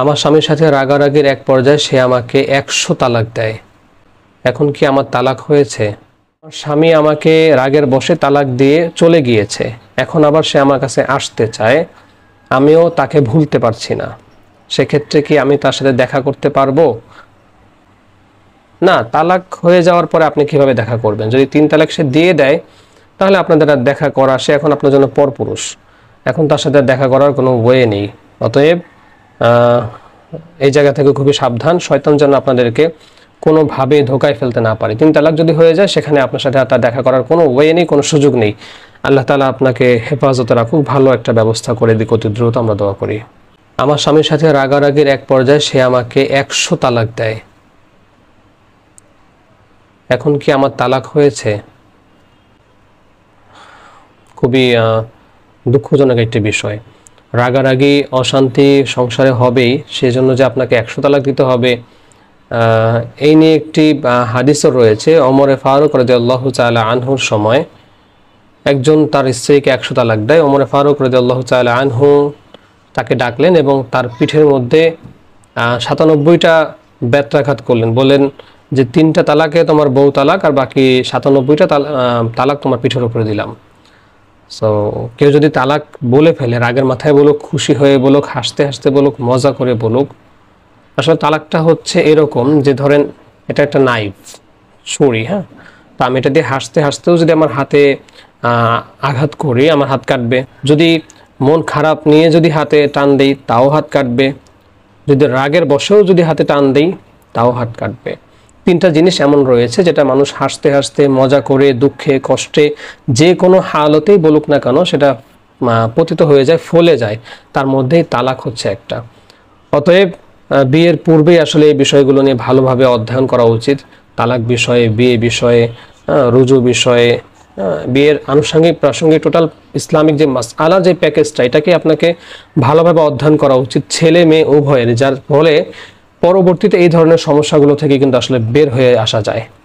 আমার স্বামীর সাথে রাগারাগির এক পর্যায়ে সে আমাকে একশো তালাক দেয় এখন কি আমার তালাক হয়েছে আমার স্বামী আমাকে রাগের বসে তালাক দিয়ে চলে গিয়েছে এখন আবার সে আমার কাছে আসতে চায় আমিও তাকে ভুলতে পারছি না সেক্ষেত্রে কি আমি তার সাথে দেখা করতে পারবো না তালাক হয়ে যাওয়ার পরে আপনি কিভাবে দেখা করবেন যদি তিন তালাক সে দিয়ে দেয় তাহলে আপনাদের দেখা করা সে এখন আপনার জন্য পরপুরুষ এখন তার সাথে দেখা করার কোনো ওয়ে নেই অতএব এই জায়গা থেকে খুবই সাবধান শয়তান যেন আপনাদেরকে কোনোভাবে ধোকায় ফেলতে না পারে তিন তালাক যদি হয়ে যায় সেখানে আপনার সাথে আর তার দেখা করার কোনো ওয়ে নেই কোনো সুযোগ নেই আল্লাহ তালা আপনাকে হেফাজতে রাখুক ভালো একটা ব্যবস্থা করে দিক অতি দ্রুত আমরা দোয়া করি আমার স্বামীর সাথে রাগারাগির এক পর্যায়ে সে আমাকে একশো তালাক দেয় এখন কি আমার তালাক হয়েছে খুবই দুঃখজনক একটি বিষয় রাগারাগি অশান্তি সংসারে হবেই সেজন্য যে আপনাকে একশো তালাক দিতে হবে এই নিয়ে একটি হাদিসও রয়েছে অমরে ফারুক আল্লাহ চালা আনহুর সময় একজন তার স্ত্রীকে একশো তালাক দেয় অমরে ফারুক আল্লাহ চালা আনহু তাকে ডাকলেন এবং তার পিঠের মধ্যে সাতানব্বইটা ব্যত্রাঘাত করলেন বলেন যে তিনটা তালাকে তোমার বউ তালাক আর বাকি সাতানব্বইটা তালাক তোমার পিঠের উপরে দিলাম সো কেউ যদি তালাক বলে ফেলে রাগের মাথায় বলুক খুশি হয়ে বলুক হাসতে হাসতে বলুক মজা করে বলুক আসলে তালাকটা হচ্ছে এরকম যে ধরেন এটা একটা নাইফ ছুরি হ্যাঁ তো আমি এটা দিয়ে হাসতে হাসতেও যদি আমার হাতে আঘাত করি আমার হাত কাটবে যদি মন খারাপ নিয়ে যদি হাতে টান দিই তাও হাত কাটবে যদি রাগের বসেও যদি হাতে টান দিই তাও হাত কাটবে তিনটা জিনিস এমন রয়েছে যেটা মানুষ হাসতে হাসতে মজা করে দুঃখে কষ্টে যে কোনো হালতেই বলুক না কেন সেটা পতিত হয়ে যায় ফলে যায় তার মধ্যেই তালাক হচ্ছে একটা অতএব বিয়ের পূর্বেই আসলে এই বিষয়গুলো নিয়ে ভালোভাবে অধ্যয়ন করা উচিত তালাক বিষয়ে বিয়ে বিষয়ে রুজু বিষয়ে বিয়ের আনুষঙ্গিক প্রাসঙ্গিক টোটাল ইসলামিক যে আলা যে প্যাকেজটা এটাকে আপনাকে ভালোভাবে অধ্যয়ন করা উচিত ছেলে মেয়ে উভয়ের যার ফলে পরবর্তীতে এই ধরনের সমস্যাগুলো থেকে কিন্তু আসলে বের হয়ে আসা যায়